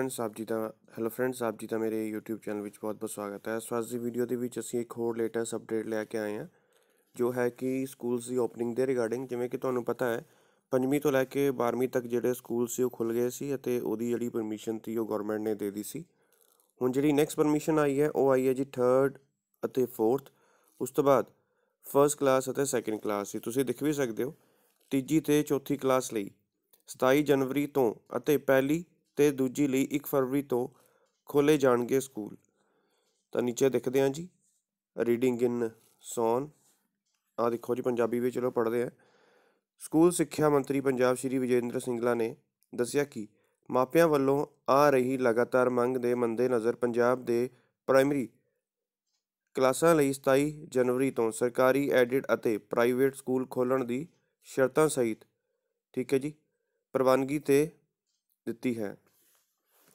Friends ਆਪ ਜੀ ਦਾ hello friends ਆਪ ਜੀ ਦਾ ਮੇਰੇ YouTube ਚੈਨਲ ਵਿੱਚ ਬਹੁਤ-ਬਹੁਤ ਸਵਾਗਤ ਹੈ ਸੋ ਅੱਜ ਦੀ ਵੀਡੀਓ ਦੇ ਵਿੱਚ ਅਸੀਂ ਇੱਕ ਹੋਰ ਲੇਟੈਸਟ ਅਪਡੇਟ ਲੈ ਕੇ ਆਏ ਹਾਂ ਜੋ ਹੈ ਕਿ ਸਕੂਲਸ ਦੀ ਓਪਨਿੰਗ ਦੇ ਰਿਗਾਰਡਿੰਗ ਜਿਵੇਂ ਕਿ ਤੁਹਾਨੂੰ ਪਤਾ ਹੈ 5ਵੀਂ ਤੋਂ ਲੈ ਕੇ 12ਵੀਂ ਤੱਕ ਜਿਹੜੇ ਸਕੂਲ ਸੀ ਉਹ ਖੁੱਲ ਗਏ ਸੀ ਅਤੇ ਉਹਦੀ ਜਿਹੜੀ ਪਰਮਿਸ਼ਨ ਸੀ ਉਹ ਗਵਰਨਮੈਂਟ ਨੇ ਦੇ ਦਿੱਤੀ ਸੀ ਹੁਣ ਜਿਹੜੀ ਨੈਕਸਟ ਪਰਮਿਸ਼ਨ ਆਈ ਹੈ ਉਹ ਆਈ ਹੈ ਜੀ 3rd ਅਤੇ 4th ਉਸ ਤੋਂ ਬਾਅਦ 1st ਕਲਾਸ ਅਤੇ 2nd ਕਲਾਸ ਸੀ ਤੁਸੀਂ ਦੇਖ ਵੀ ਸਕਦੇ ਹੋ ਤੀਜੀ ਤੇ ਚੌਥੀ ਕਲਾਸ ਲਈ 27 ਜਨਵਰੀ ਤੋਂ ਅਤੇ ਪਹਿਲੀ ਤੇ ਦੂਜੀ ਲਈ 1 ਫਰਵਰੀ ਤੋਂ ਖੋਲੇ ਜਾਣਗੇ ਸਕੂਲ ਤਾਂ ਨੀਚੇ ਦੇਖਦੇ ਹਾਂ ਜੀ ਰੀਡਿੰਗ ਇਨ ਸੌਨ ਆ ਦੇਖੋ ਜੀ ਪੰਜਾਬੀ ਵਿੱਚ ਚਲੋ ਪੜਦੇ ਆ ਸਕੂਲ ਸਿੱਖਿਆ ਮੰਤਰੀ ਪੰਜਾਬ ਸ਼੍ਰੀ ਵਿਜੇਂਦਰ ਸਿੰਘਲਾ ਨੇ ਦੱਸਿਆ ਕਿ ਮਾਪਿਆਂ ਵੱਲੋਂ ਆ ਰਹੀ ਲਗਾਤਾਰ ਮੰਗ ਦੇ ਮੰਦੇ ਨਜ਼ਰ ਪੰਜਾਬ ਦੇ ਪ੍ਰਾਇਮਰੀ ਕਲਾਸਾਂ ਲਈ 27 ਜਨਵਰੀ ਤੋਂ ਸਰਕਾਰੀ ਐਡਿਡ ਅਤੇ ਪ੍ਰਾਈਵੇਟ ਸਕੂਲ ਖੋਲਣ ਦੀ ਸ਼ਰਤਾਂ ਸਹਿਤ ਠੀਕ ਹੈ ਜੀ ਪ੍ਰਵਾਨਗੀ ਤੇ ਦਿੱਤੀ ਹੈ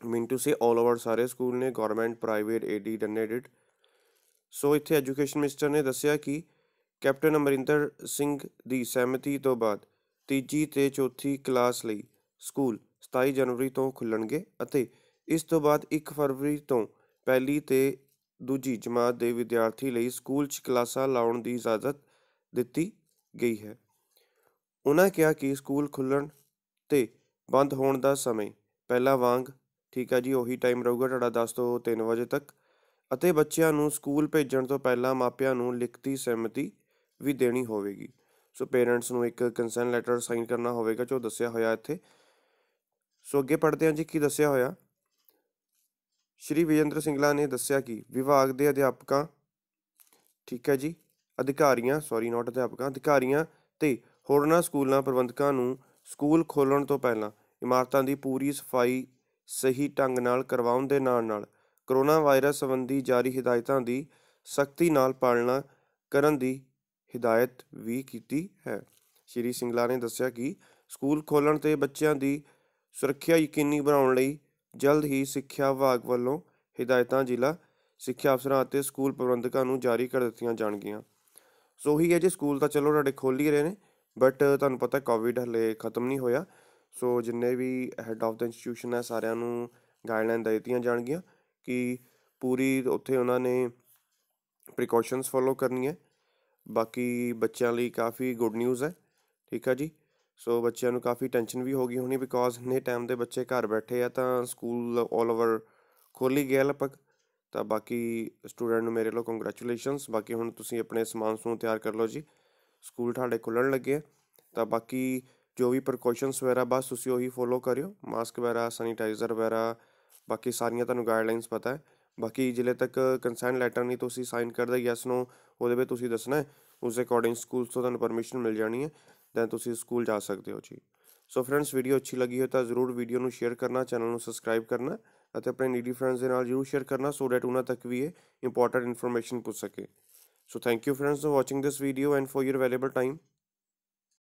ਮੀਨ ਟੂ ਸੇ 올 ਓਵਰ ਸਾਰੇ ਸਕੂਲ ਨੇ ਗਵਰਨਮੈਂਟ ਪ੍ਰਾਈਵੇਟ ਏਡੀ ਡੋਨੇਟਡ ਸੋ ਇੱਥੇ ਐਜੂਕੇਸ਼ਨ ਮਿਨਿਸਟਰ ਨੇ ਦੱਸਿਆ ਕਿ ਕੈਪਟਨ ਅਮਰਿੰਦਰ ਸਿੰਘ ਦੀ ਸਹਿਮਤੀ ਤੋਂ ਬਾਅਦ ਤੀਜੀ ਤੇ ਚੌਥੀ ਕਲਾਸ ਲਈ ਸਕੂਲ 27 ਜਨਵਰੀ ਤੋਂ ਖੁੱਲਣਗੇ ਅਤੇ ਇਸ ਤੋਂ ਬਾਅਦ 1 ਫਰਵਰੀ ਤੋਂ ਪਹਿਲੀ ਤੇ ਦੂਜੀ ਜਮਾਤ ਦੇ ਵਿਦਿਆਰਥੀ ਲਈ ਸਕੂਲ 'ਚ ਕਲਾਸਾਂ ਲਾਉਣ ਦੀ ਇਜਾਜ਼ਤ ਦਿੱਤੀ ਗਈ ਹੈ ਉਹਨਾਂ ਕਿਹਾ ਕਿ ਸਕੂਲ ਖੁੱਲਣ ਤੇ ਬੰਦ ਹੋਣ ਦਾ ਸਮੇਂ ਪਹਿਲਾਂ ਵਾਂਗ ਠੀਕ ਹੈ ਜੀ ਉਹੀ ਟਾਈਮ ਰਹੂਗਾ ਤੁਹਾਡਾ 10 ਤੋਂ 3 ਵਜੇ ਤੱਕ ਅਤੇ ਬੱਚਿਆਂ ਨੂੰ ਸਕੂਲ ਭੇਜਣ ਤੋਂ ਪਹਿਲਾਂ ਮਾਪਿਆਂ ਨੂੰ ਲਿਖਤੀ ਸਹਿਮਤੀ ਵੀ ਦੇਣੀ ਹੋਵੇਗੀ ਸੋ ਪੇਰੈਂਟਸ ਨੂੰ ਇੱਕ ਕੰਸੈਂਟ ਲੈਟਰ ਸਾਈਨ ਕਰਨਾ ਹੋਵੇਗਾ ਜੋ ਦੱਸਿਆ ਹੋਇਆ ਇੱਥੇ ਸੋ ਅੱਗੇ ਪੜ੍ਹਦੇ ਹਾਂ ਜੀ ਕੀ ਦੱਸਿਆ ਹੋਇਆ ਸ਼੍ਰੀ ਵਿਜੇਂਦਰ ਸਿੰਘਲਾ ਨੇ ਦੱਸਿਆ ਕਿ ਵਿਭਾਗ ਦੇ ਅਧਿਆਪਕਾਂ ਠੀਕ ਹੈ ਜੀ ਅਧਿਕਾਰੀਆਂ ਸੌਰੀ ਨੋਟ ਅਧਿਆਪਕਾਂ ਅਧਿਕਾਰੀਆਂ ਤੇ ਹੋਰਨਾਂ ਸਕੂਲਾਂ ਪ੍ਰਬੰਧਕਾਂ ਨੂੰ ਸਕੂਲ ਖੋਲਣ ਤੋਂ ਪਹਿਲਾਂ ਇਮਾਰਤਾਂ ਦੀ ਪੂਰੀ ਸਫਾਈ ਸਹੀ ਢੰਗ ਨਾਲ ਕਰਵਾਉਣ ਦੇ ਨਾਲ ਨਾਲ ਕਰੋਨਾ ਵਾਇਰਸ ਸੰਬੰਧੀ ਜਾਰੀ ਹਦਾਇਤਾਂ ਦੀ ਸਖਤੀ ਨਾਲ ਪਾਲਣਾ ਕਰਨ ਦੀ ਹਦਾਇਤ ਵੀ ਕੀਤੀ ਹੈ ਸ਼੍ਰੀ ਸਿੰਗਲਾ ਨੇ ਦੱਸਿਆ ਕਿ ਸਕੂਲ ਖੋਲਣ ਤੇ ਬੱਚਿਆਂ ਦੀ ਸੁਰੱਖਿਆ ਯਕੀਨੀ ਬਣਾਉਣ ਲਈ ਜਲਦ ਹੀ ਸਿੱਖਿਆ ਵਿਭਾਗ ਵੱਲੋਂ ਹਦਾਇਤਾਂ ਜ਼ਿਲ੍ਹਾ ਸਿੱਖਿਆ ਅਫਸਰਾਂ ਅਤੇ ਸਕੂਲ ਪ੍ਰਬੰਧਕਾਂ ਨੂੰ ਜਾਰੀ ਕਰ ਦਿੱਤੀਆਂ ਜਾਣਗੀਆਂ ਸੋ ਹੀ ਹੈ ਜੇ ਸਕੂਲ ਤਾਂ ਚਲੋ ਤੁਹਾਡੇ ਖੋਲ ਹੀ ਰਹੇ ਨੇ ਬਟ ਤੁਹਾਨੂੰ ਪਤਾ ਕੋਵਿਡ ਹਲੇ ਖਤਮ ਨਹੀਂ ਹੋਇਆ ਸੋ ਜਿੰਨੇ ਵੀ ਹੈੱਡ ਆਫ ਦਾ ਇੰਸਟੀਟਿਊਸ਼ਨ ਹੈ ਸਾਰਿਆਂ ਨੂੰ ਗਾਈਡਲਾਈਨ ਦੇ ਦਿੱਤੀਆਂ ਜਾਣਗੀਆਂ ਕਿ ਪੂਰੀ ਉੱਥੇ ਉਹਨਾਂ ਨੇ ਪ੍ਰੀਕਾਸ਼ਨਸ ਫੋਲੋ ਕਰਨੀ ਹੈ ਬਾਕੀ ਬੱਚਿਆਂ ਲਈ ਕਾਫੀ ਗੁੱਡ ਨਿਊਜ਼ ਹੈ ਠੀਕ ਹੈ ਜੀ ਸੋ ਬੱਚਿਆਂ ਨੂੰ ਕਾਫੀ ਟੈਨਸ਼ਨ ਵੀ ਹੋ ਗਈ ਹੋਣੀ ਬਿਕੋਜ਼ ਨੇ ਟਾਈਮ ਦੇ ਬੱਚੇ ਘਰ ਬੈਠੇ ਆ ਤਾਂ ਸਕੂਲ ਆਲ ਓਵਰ ਖੋਲੀ ਗਿਆ ਲਪਕ ਤਾਂ ਬਾਕੀ ਸਟੂਡੈਂਟ ਨੂੰ ਮੇਰੇ ਲੋ ਕੰਗ੍ਰੈਚੁਲੇਸ਼ਨਸ ਬਾਕੀ ਹੁਣ ਤੁਸੀਂ ਆਪਣੇ ਸਮਾਨਸ ਨੂੰ ਤਿਆਰ ਕਰ ਲਓ ਜੀ ਸਕੂਲ ਤੁਹਾਡੇ ਖੁੱਲਣ ਲੱਗੇ ਤਾਂ ਬਾਕੀ ਜੋ ਵੀ ਪ੍ਰੀਕਾਸ਼ਨਸ ਵਗੈਰਾ ਬਸ ਤੁਸੀਂ ਉਹੀ ਫੋਲੋ ਕਰਿਓ ਮਾਸਕ ਵਗੈਰਾ ਸੈਨੀਟਾਈਜ਼ਰ ਵਗੈਰਾ ਬਾਕੀ ਸਾਰੀਆਂ ਤੁਹਾਨੂੰ ਗਾਈਡਲਾਈਨਸ ਪਤਾ ਹੈ ਬਾਕੀ ਜਿਲੇ ਤੱਕ ਕੰਸੈਂਟ ਲੈਟਰ ਨਹੀਂ ਤੁਸੀਂ ਸਾਈਨ ਕਰਦੇ ਯੈਸ ਨੋ ਉਹਦੇ ਵਿੱਚ ਤੁਸੀਂ ਦੱਸਣਾ ਹੈ ਉਸ ਅਕੋਰਡਿੰਗ ਸਕੂਲ ਤੋਂ ਤੁਹਾਨੂੰ ਪਰਮਿਸ਼ਨ ਮਿਲ ਜਾਣੀ ਹੈ ਦੈਨ ਤੁਸੀਂ ਸਕੂਲ ਜਾ ਸਕਦੇ ਹੋ ਜੀ ਸੋ ਫਰੈਂਡਸ ਵੀਡੀਓ ਅੱਛੀ ਲੱਗੀ ਹੋ ਤਾਂ ਜ਼ਰੂਰ ਵੀਡੀਓ ਨੂੰ ਸ਼ੇਅਰ ਕਰਨਾ ਚੈਨਲ ਨੂੰ ਸਬਸਕ੍ਰਾਈਬ ਕਰਨਾ ਅਤੇ ਆਪਣੇ ਨੀਡੀ ਫਰੈਂਡਸ ਦੇ ਨਾਲ ਜ਼ਰੂਰ ਸ਼ੇਅਰ ਕਰਨਾ ਸੋ ਦੈਟ ਉਹਨਾਂ ਤੱਕ ਵੀ ਇਹ ਇੰਪੋਰਟੈਂਟ ਇਨਫੋਰਮੇਸ਼ਨ ਪਹੁੰਚ ਸਕੇ So thank you friends for watching this video and for your valuable time.